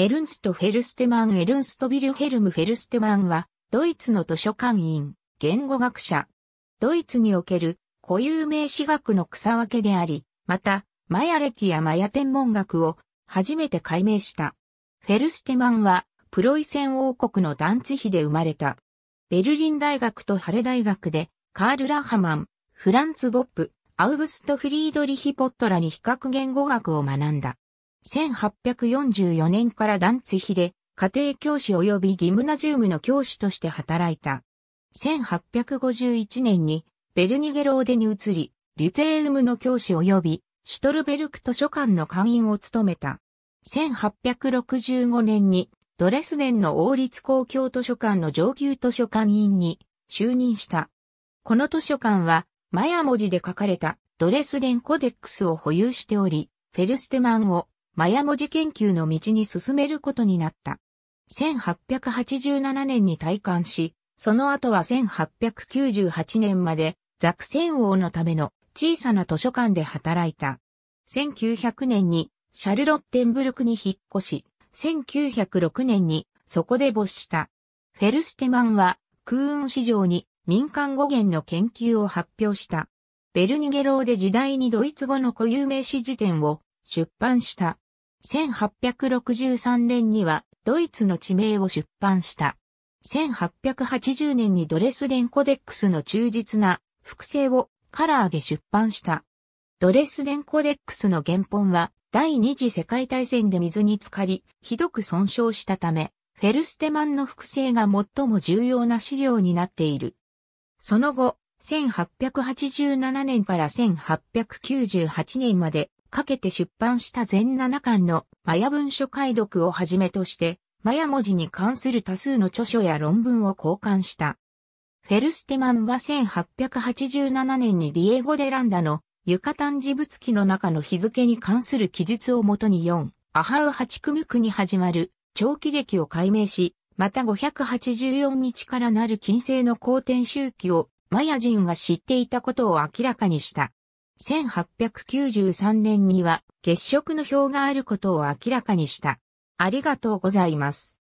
エルンスト・フェルステマン・エルンスト・ビルヘルム・フェルステマンは、ドイツの図書館員、言語学者。ドイツにおける固有名詞学の草分けであり、また、マヤ歴やマヤ天文学を初めて解明した。フェルステマンは、プロイセン王国の団地比で生まれた。ベルリン大学とハレ大学で、カール・ラハマン、フランツ・ボップ、アウグスト・フリードリヒ・ポットらに比較言語学を学んだ。1844年からダンツヒで家庭教師及びギムナジウムの教師として働いた。1851年にベルニゲローデに移り、リツェウムの教師及びシュトルベルク図書館の会員を務めた。1865年にドレスデンの王立公共図書館の上級図書館員に就任した。この図書館はマヤ文字で書かれたドレスデンコデックスを保有しており、フェルステマンをマヤ文字研究の道に進めることになった。1887年に退官し、その後は1898年までザクセン王のための小さな図書館で働いた。1900年にシャルロッテンブルクに引っ越し、1906年にそこで没した。フェルステマンは空運市場に民間語源の研究を発表した。ベルニゲローで時代にドイツ語の固有名詞辞典を出版した。1863年にはドイツの地名を出版した。1880年にドレスデンコデックスの忠実な複製をカラーで出版した。ドレスデンコデックスの原本は第二次世界大戦で水に浸かり、ひどく損傷したため、フェルステマンの複製が最も重要な資料になっている。その後、1887年から1898年までかけて出版した全7巻のマヤ文書解読をはじめとして、マヤ文字に関する多数の著書や論文を交換した。フェルステマンは1887年にディエゴ・デ・ランダのユカタン事物記の中の日付に関する記述をもとに4、アハウ8組区に始まる長期歴を解明し、また584日からなる金星の公転周期をマヤ人が知っていたことを明らかにした。1893年には月食の表があることを明らかにした。ありがとうございます。